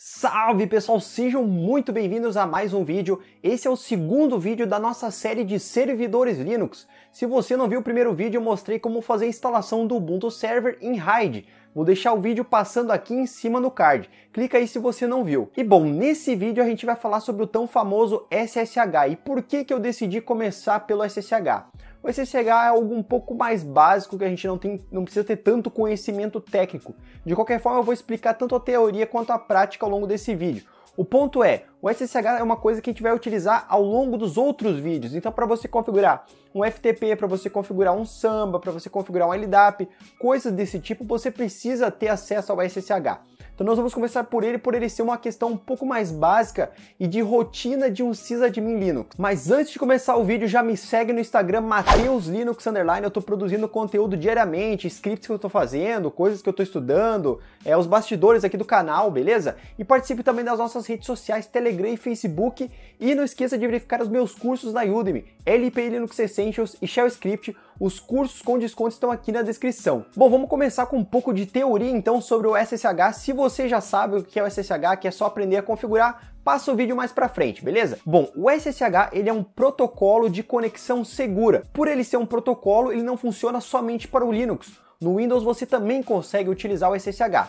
Salve pessoal, sejam muito bem-vindos a mais um vídeo. Esse é o segundo vídeo da nossa série de servidores Linux. Se você não viu o primeiro vídeo, eu mostrei como fazer a instalação do Ubuntu Server em RAID. Vou deixar o vídeo passando aqui em cima no card. Clica aí se você não viu. E bom, nesse vídeo a gente vai falar sobre o tão famoso SSH e por que, que eu decidi começar pelo SSH o SSH chegar a algo um pouco mais básico que a gente não tem, não precisa ter tanto conhecimento técnico. De qualquer forma, eu vou explicar tanto a teoria quanto a prática ao longo desse vídeo. O ponto é, o SSH é uma coisa que a gente vai utilizar ao longo dos outros vídeos. Então, para você configurar um FTP, para você configurar um Samba, para você configurar um LDAP, coisas desse tipo, você precisa ter acesso ao SSH. Então nós vamos começar por ele, por ele ser uma questão um pouco mais básica e de rotina de um sysadmin Linux. Mas antes de começar o vídeo, já me segue no Instagram underline eu estou produzindo conteúdo diariamente, scripts que eu estou fazendo, coisas que eu estou estudando, é, os bastidores aqui do canal, beleza? E participe também das nossas redes sociais, Telegram e Facebook, e não esqueça de verificar os meus cursos na Udemy, LP Linux Essentials e Shell Script, os cursos com desconto estão aqui na descrição. Bom, vamos começar com um pouco de teoria então sobre o SSH. Se você já sabe o que é o SSH, que é só aprender a configurar, passa o vídeo mais para frente, beleza? Bom, o SSH ele é um protocolo de conexão segura. Por ele ser um protocolo, ele não funciona somente para o Linux. No Windows você também consegue utilizar o SSH.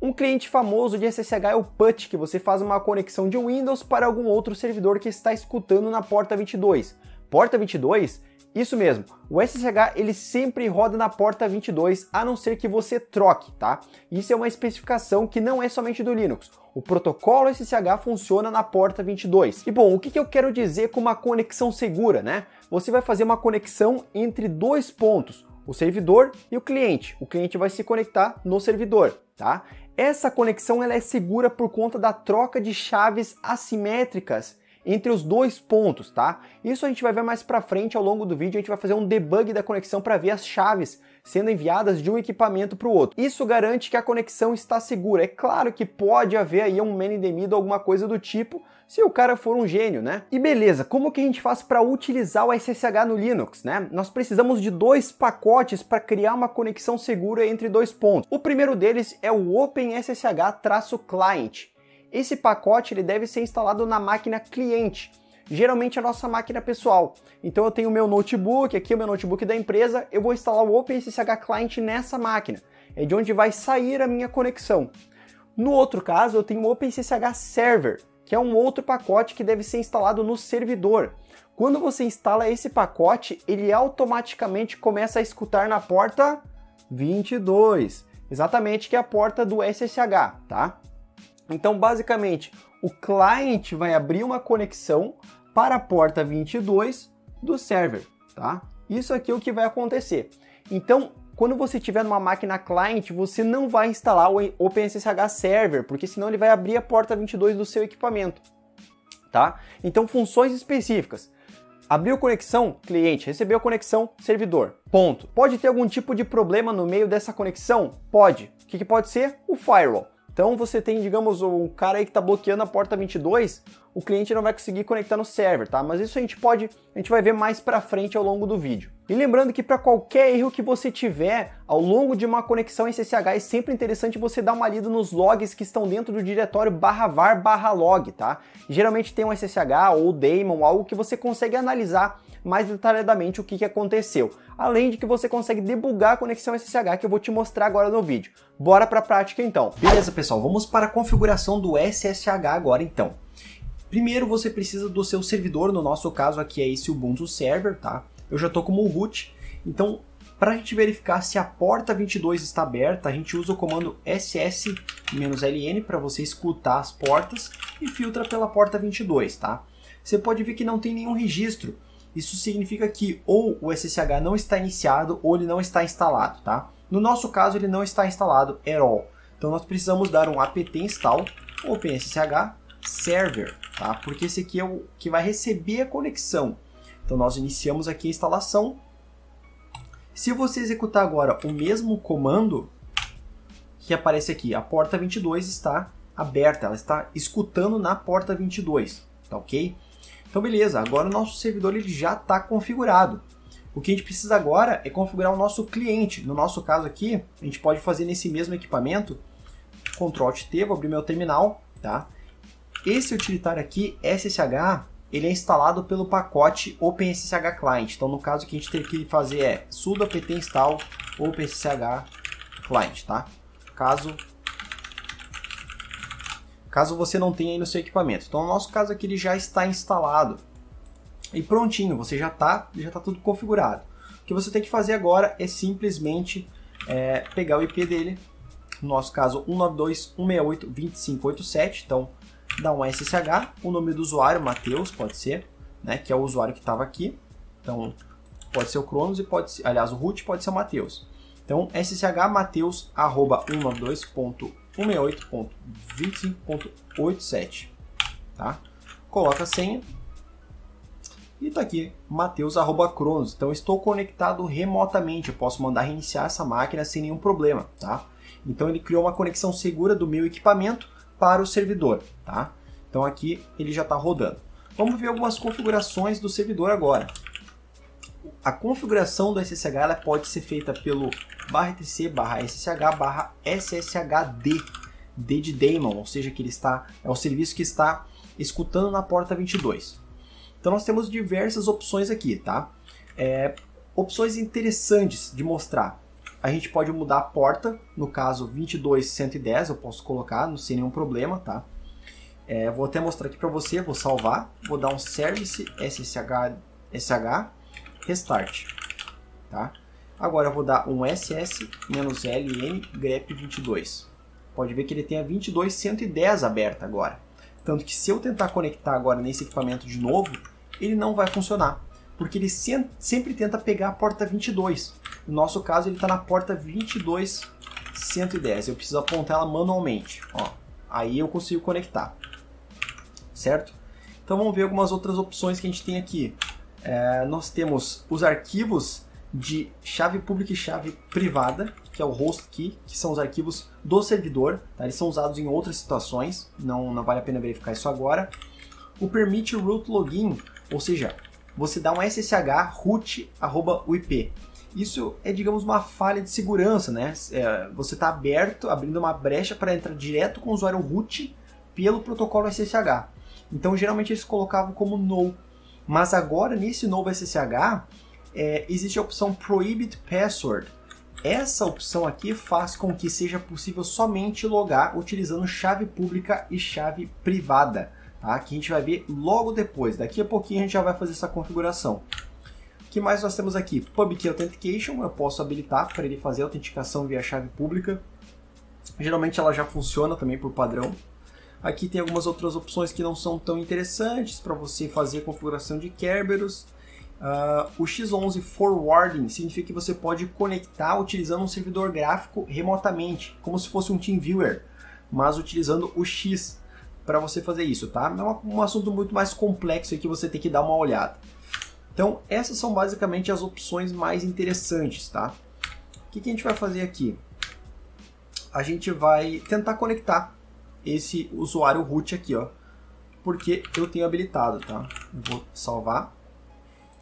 Um cliente famoso de SSH é o PUT, que você faz uma conexão de Windows para algum outro servidor que está escutando na porta 22. Porta 22 isso mesmo, o SSH ele sempre roda na porta 22, a não ser que você troque, tá? Isso é uma especificação que não é somente do Linux. O protocolo SSH funciona na porta 22. E bom, o que, eu quero dizer com uma conexão segura, né? Você vai fazer uma conexão entre dois pontos, o servidor e o cliente. O cliente vai se conectar no servidor, tá? Essa conexão ela é segura por conta da troca de chaves assimétricas entre os dois pontos, tá? Isso a gente vai ver mais para frente ao longo do vídeo, a gente vai fazer um debug da conexão para ver as chaves sendo enviadas de um equipamento para o outro. Isso garante que a conexão está segura. É claro que pode haver aí um man in the middle, alguma coisa do tipo, se o cara for um gênio, né? E beleza, como que a gente faz para utilizar o SSH no Linux, né? Nós precisamos de dois pacotes para criar uma conexão segura entre dois pontos. O primeiro deles é o OpenSSH-client. Esse pacote ele deve ser instalado na máquina cliente, geralmente é a nossa máquina pessoal. Então eu tenho o meu notebook, aqui é o meu notebook da empresa, eu vou instalar o OpenSSH Client nessa máquina, é de onde vai sair a minha conexão. No outro caso, eu tenho o OpenSSH Server, que é um outro pacote que deve ser instalado no servidor. Quando você instala esse pacote, ele automaticamente começa a escutar na porta 22, exatamente que é a porta do SSH, tá? Então, basicamente, o cliente vai abrir uma conexão para a porta 22 do server, tá? Isso aqui é o que vai acontecer. Então, quando você tiver numa máquina client, você não vai instalar o OpenSSH Server, porque senão ele vai abrir a porta 22 do seu equipamento, tá? Então, funções específicas. Abriu conexão, cliente. Recebeu conexão, servidor. Ponto. Pode ter algum tipo de problema no meio dessa conexão? Pode. O que, que pode ser? O firewall. Então você tem, digamos, um cara aí que está bloqueando a porta 22, o cliente não vai conseguir conectar no server, tá? Mas isso a gente pode, a gente vai ver mais para frente ao longo do vídeo. E lembrando que para qualquer erro que você tiver ao longo de uma conexão SSH, é sempre interessante você dar uma lida nos logs que estão dentro do diretório var log, tá? Geralmente tem um SSH ou daemon, algo que você consegue analisar mais detalhadamente o que, que aconteceu. Além de que você consegue debugar a conexão SSH que eu vou te mostrar agora no vídeo. Bora para a prática então. Beleza pessoal, vamos para a configuração do SSH agora então. Primeiro você precisa do seu servidor, no nosso caso aqui é esse Ubuntu Server, tá? Eu já estou como root, então para a gente verificar se a porta 22 está aberta, a gente usa o comando ss-ln para você escutar as portas e filtra pela porta 22, tá? Você pode ver que não tem nenhum registro, isso significa que ou o SSH não está iniciado ou ele não está instalado, tá? No nosso caso, ele não está instalado at all. Então nós precisamos dar um apt install OpenSSH server, tá? Porque esse aqui é o que vai receber a conexão. Então nós iniciamos aqui a instalação. Se você executar agora o mesmo comando que aparece aqui, a porta 22 está aberta, ela está escutando na porta 22, tá OK? Então beleza, agora o nosso servidor ele já está configurado. O que a gente precisa agora é configurar o nosso cliente. No nosso caso aqui, a gente pode fazer nesse mesmo equipamento, Ctrl T, vou abrir meu terminal, tá? Esse utilitário aqui, SSH, ele é instalado pelo pacote OpenSSH Client. Então, no caso, o que a gente tem que fazer é sudo apt install OpenSSH Client, tá? Caso caso você não tenha aí no seu equipamento. Então, no nosso caso aqui, ele já está instalado. E prontinho, você já está já tá tudo configurado. O que você tem que fazer agora é simplesmente é, pegar o IP dele, no nosso caso 192.168.2587, então dá um SSH, o nome do usuário, Matheus, pode ser, né, que é o usuário que estava aqui, então pode ser o Cronos e pode ser, aliás, o root pode ser o Matheus. Então, ssh mateus arroba 192 168.25.87, tá? Coloca a senha e tá aqui, mateus.cronos. Então estou conectado remotamente, eu posso mandar reiniciar essa máquina sem nenhum problema, tá? Então ele criou uma conexão segura do meu equipamento para o servidor, tá? Então aqui ele já está rodando. Vamos ver algumas configurações do servidor agora a configuração do SSH ela pode ser feita pelo barra etc barra SSH barra SSHD, D de daemon, ou seja, que ele está, é o serviço que está escutando na porta 22. Então nós temos diversas opções aqui, tá? É, opções interessantes de mostrar. A gente pode mudar a porta, no caso 22110, eu posso colocar, não sem nenhum problema, tá? É, vou até mostrar aqui para você, vou salvar, vou dar um service ssh, sh restart, tá? Agora eu vou dar um ss-ln grep22. Pode ver que ele tem a 22110 aberta agora. Tanto que se eu tentar conectar agora nesse equipamento de novo, ele não vai funcionar, porque ele sempre tenta pegar a porta 22. No nosso caso, ele está na porta 22110. Eu preciso apontar ela manualmente. Ó, aí eu consigo conectar, certo? Então vamos ver algumas outras opções que a gente tem aqui. É, nós temos os arquivos de chave pública e chave privada, que é o host key, que são os arquivos do servidor. Tá? Eles são usados em outras situações, não, não vale a pena verificar isso agora. O permit root login, ou seja, você dá um SSH root arroba IP. Isso é, digamos, uma falha de segurança, né? É, você está aberto, abrindo uma brecha para entrar direto com o usuário root pelo protocolo SSH. Então, geralmente eles colocavam como no mas agora, nesse novo SSH, é, existe a opção Prohibit Password. Essa opção aqui faz com que seja possível somente logar utilizando chave pública e chave privada, tá? que a gente vai ver logo depois. Daqui a pouquinho a gente já vai fazer essa configuração. O que mais nós temos aqui? Public Authentication, eu posso habilitar para ele fazer a autenticação via chave pública. Geralmente ela já funciona também por padrão. Aqui tem algumas outras opções que não são tão interessantes para você fazer configuração de Kerberos. Uh, o X11 Forwarding significa que você pode conectar utilizando um servidor gráfico remotamente, como se fosse um TeamViewer, mas utilizando o X para você fazer isso, tá? É um assunto muito mais complexo que você tem que dar uma olhada. Então, essas são basicamente as opções mais interessantes, tá? O que, que a gente vai fazer aqui? A gente vai tentar conectar esse usuário root aqui, ó. Porque eu tenho habilitado, tá? vou salvar.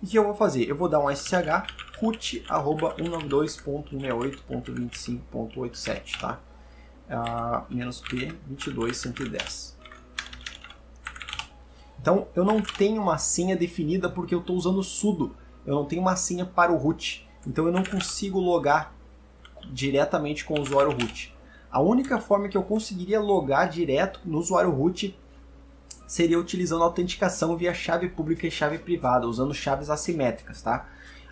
E o que eu vou fazer? Eu vou dar um SSH root.192.168.25.87, tá? Uh, menos P 22110. Então, eu não tenho uma senha definida porque eu estou usando sudo. Eu não tenho uma senha para o root. Então, eu não consigo logar diretamente com o usuário root. A única forma que eu conseguiria logar direto no usuário root seria utilizando autenticação via chave pública e chave privada, usando chaves assimétricas, tá?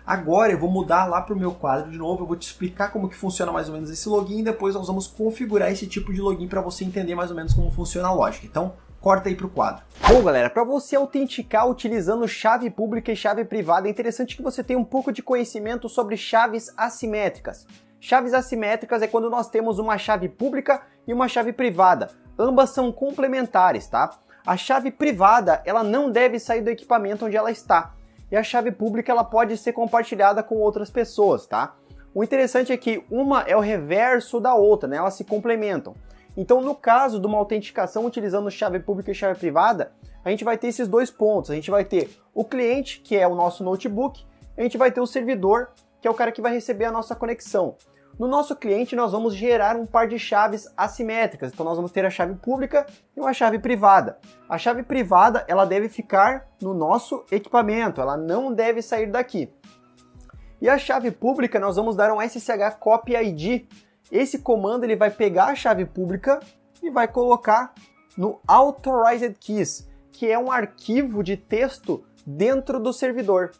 Agora eu vou mudar lá para o meu quadro de novo, eu vou te explicar como que funciona mais ou menos esse login e depois nós vamos configurar esse tipo de login para você entender mais ou menos como funciona a lógica. Então, corta aí para o quadro. Bom, galera, para você autenticar utilizando chave pública e chave privada, é interessante que você tenha um pouco de conhecimento sobre chaves assimétricas. Chaves assimétricas é quando nós temos uma chave pública e uma chave privada. Ambas são complementares, tá? A chave privada, ela não deve sair do equipamento onde ela está. E a chave pública, ela pode ser compartilhada com outras pessoas, tá? O interessante é que uma é o reverso da outra, né? Elas se complementam. Então, no caso de uma autenticação utilizando chave pública e chave privada, a gente vai ter esses dois pontos. A gente vai ter o cliente, que é o nosso notebook, a gente vai ter o servidor, que é o cara que vai receber a nossa conexão. No nosso cliente, nós vamos gerar um par de chaves assimétricas. Então, nós vamos ter a chave pública e uma chave privada. A chave privada, ela deve ficar no nosso equipamento, ela não deve sair daqui. E a chave pública, nós vamos dar um SSH copy ID. Esse comando, ele vai pegar a chave pública e vai colocar no Authorized Keys, que é um arquivo de texto dentro do servidor.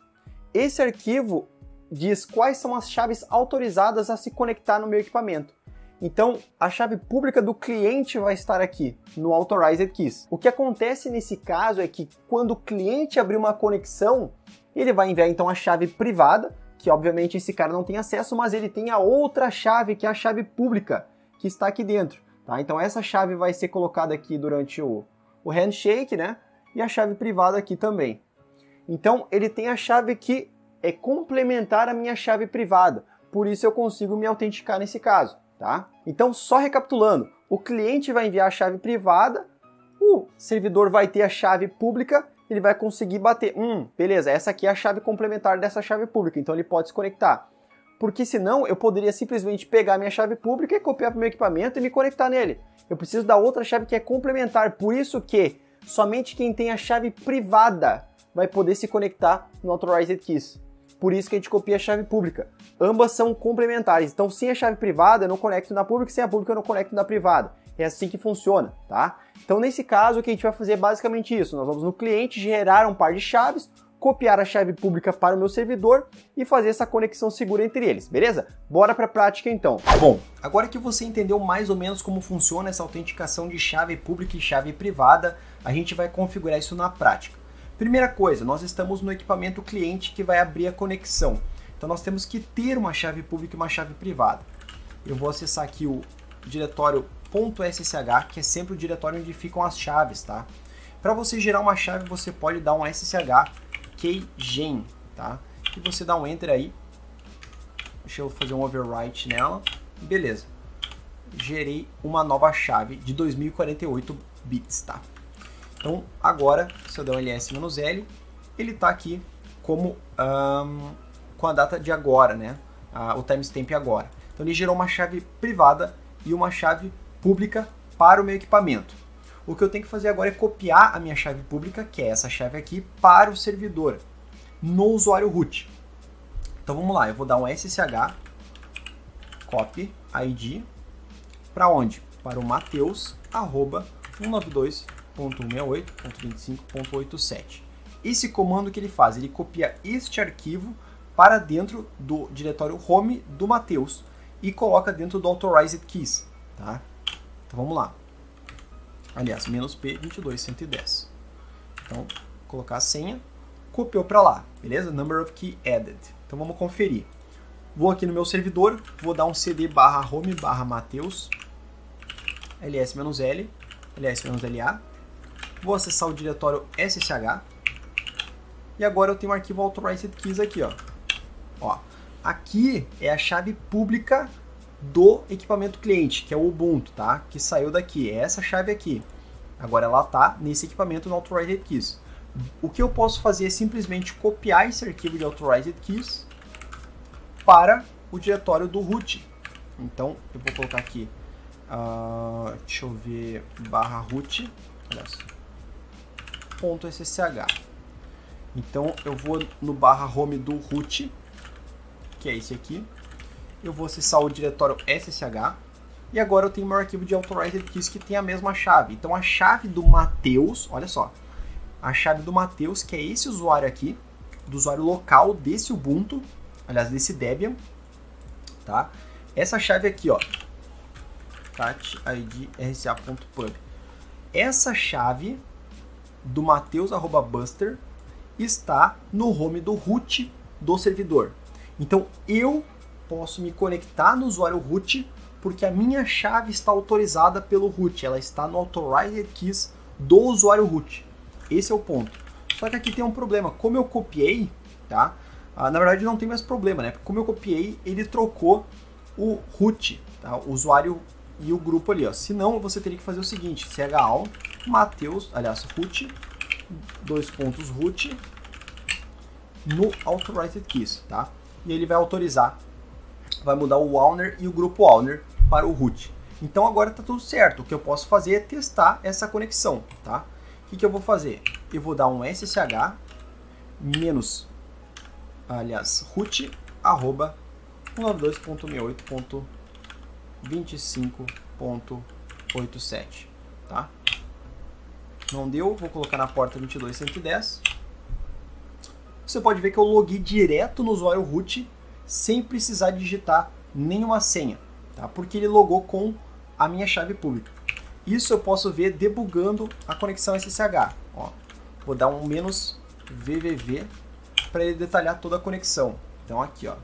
Esse arquivo diz quais são as chaves autorizadas a se conectar no meu equipamento. Então, a chave pública do cliente vai estar aqui, no Authorized Keys. O que acontece nesse caso é que quando o cliente abrir uma conexão, ele vai enviar então a chave privada, que obviamente esse cara não tem acesso, mas ele tem a outra chave, que é a chave pública, que está aqui dentro. Tá? Então, essa chave vai ser colocada aqui durante o, o handshake, né? E a chave privada aqui também. Então, ele tem a chave que é complementar a minha chave privada, por isso eu consigo me autenticar nesse caso, tá? Então, só recapitulando, o cliente vai enviar a chave privada, o servidor vai ter a chave pública, ele vai conseguir bater, hum, beleza, essa aqui é a chave complementar dessa chave pública, então ele pode se conectar. Porque senão eu poderia simplesmente pegar minha chave pública e copiar para o meu equipamento e me conectar nele. Eu preciso da outra chave que é complementar, por isso que somente quem tem a chave privada vai poder se conectar no Authorized Keys. Por isso que a gente copia a chave pública. Ambas são complementares. Então, sem a chave privada, eu não conecto na pública, sem a pública, eu não conecto na privada. É assim que funciona, tá? Então, nesse caso, o que a gente vai fazer é basicamente isso. Nós vamos no cliente gerar um par de chaves, copiar a chave pública para o meu servidor e fazer essa conexão segura entre eles, beleza? Bora para a prática então. Bom, agora que você entendeu mais ou menos como funciona essa autenticação de chave pública e chave privada, a gente vai configurar isso na prática. Primeira coisa, nós estamos no equipamento cliente que vai abrir a conexão. Então nós temos que ter uma chave pública e uma chave privada. Eu vou acessar aqui o diretório .ssh, que é sempre o diretório onde ficam as chaves, tá? Para você gerar uma chave, você pode dar um ssh keygen, tá? E você dá um enter aí. Deixa eu fazer um overwrite nela. Beleza. Gerei uma nova chave de 2048 bits, tá? Então, agora, se eu der um ls-l, ele está aqui como um, com a data de agora, né? Ah, o timestamp agora. Então, ele gerou uma chave privada e uma chave pública para o meu equipamento. O que eu tenho que fazer agora é copiar a minha chave pública, que é essa chave aqui, para o servidor, no usuário root. Então vamos lá, eu vou dar um ssh copy id para onde? Para o mateus@192 168.168.25.87. Esse comando que ele faz, ele copia este arquivo para dentro do diretório home do Mateus e coloca dentro do authorized keys, tá? Então vamos lá. Aliás, menos p 22110 Então, colocar a senha, copiou para lá, beleza? Number of key added. Então vamos conferir. Vou aqui no meu servidor, vou dar um cd barra home barra mateus ls-l, ls-la, vou acessar o diretório ssh e agora eu tenho o arquivo authorized keys aqui, ó. ó. Aqui é a chave pública do equipamento cliente, que é o Ubuntu, tá? Que saiu daqui, é essa chave aqui. Agora ela tá nesse equipamento no authorized keys. O que eu posso fazer é simplesmente copiar esse arquivo de authorized keys para o diretório do root. Então eu vou colocar aqui, uh, deixa eu ver, barra root, olha só. .ssh. Então eu vou no barra home do root, que é esse aqui. Eu vou acessar o diretório ssh. E agora eu tenho meu arquivo de authorized keys que tem a mesma chave. Então a chave do Mateus, olha só, a chave do Mateus, que é esse usuário aqui, do usuário local desse Ubuntu, aliás, desse Debian, tá? Essa chave aqui, ó, cat id rsa.pub. Essa chave do Mateus@buster está no home do root do servidor. Então eu posso me conectar no usuário root porque a minha chave está autorizada pelo root, ela está no authorized keys do usuário root. Esse é o ponto. Só que aqui tem um problema, como eu copiei, tá? Ah, na verdade não tem mais problema, né? Como eu copiei, ele trocou o root, tá? O usuário e o grupo ali, ó. Senão você teria que fazer o seguinte, chal Mateus, aliás, root, dois pontos root, no Authorized Keys, tá? E ele vai autorizar, vai mudar o owner e o grupo owner para o root. Então agora está tudo certo, o que eu posso fazer é testar essa conexão, tá? O que, que eu vou fazer? Eu vou dar um ssh menos, aliás, root, arroba, 192.68.25.87, tá? Não deu, vou colocar na porta 2210. Você pode ver que eu loguei direto no usuário root sem precisar digitar nenhuma senha, tá? porque ele logou com a minha chave pública. Isso eu posso ver debugando a conexão SSH. Ó, vou dar um menos "-vvv", para ele detalhar toda a conexão. Então aqui, ó.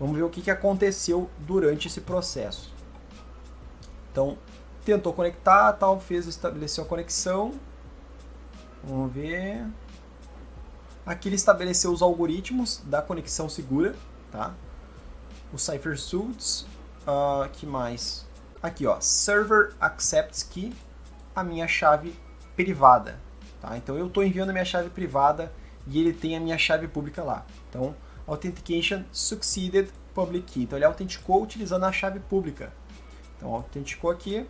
vamos ver o que aconteceu durante esse processo. Então tentou conectar, tal, fez, estabeleceu a conexão. Vamos ver. Aqui ele estabeleceu os algoritmos da conexão segura, tá? Os suites, uh, ah, que mais? Aqui, ó, server accepts key, a minha chave privada, tá? Então eu estou enviando a minha chave privada e ele tem a minha chave pública lá. Então, authentication succeeded public key. Então ele autenticou utilizando a chave pública. Então autenticou aqui,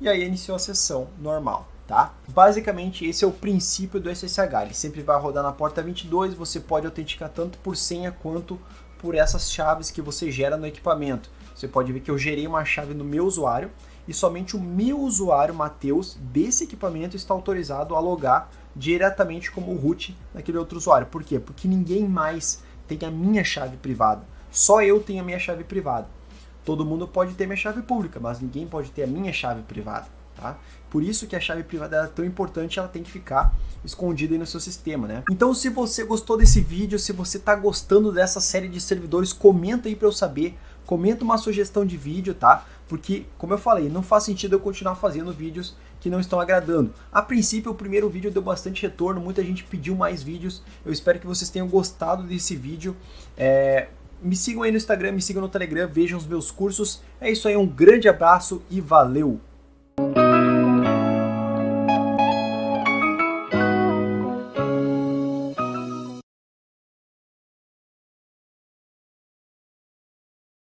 e aí iniciou a sessão normal. Tá? Basicamente, esse é o princípio do SSH. Ele sempre vai rodar na porta 22. Você pode autenticar tanto por senha quanto por essas chaves que você gera no equipamento. Você pode ver que eu gerei uma chave no meu usuário e somente o meu usuário, Matheus, desse equipamento está autorizado a logar diretamente como root daquele outro usuário. Por quê? Porque ninguém mais tem a minha chave privada. Só eu tenho a minha chave privada. Todo mundo pode ter minha chave pública, mas ninguém pode ter a minha chave privada. Tá? Por isso que a chave privada é tão importante, ela tem que ficar escondida no seu sistema, né? Então, se você gostou desse vídeo, se você está gostando dessa série de servidores, comenta aí para eu saber, comenta uma sugestão de vídeo, tá? Porque, como eu falei, não faz sentido eu continuar fazendo vídeos que não estão agradando. A princípio, o primeiro vídeo deu bastante retorno, muita gente pediu mais vídeos. Eu espero que vocês tenham gostado desse vídeo. É, me sigam aí no Instagram, me sigam no Telegram, vejam os meus cursos. É isso aí, um grande abraço e valeu!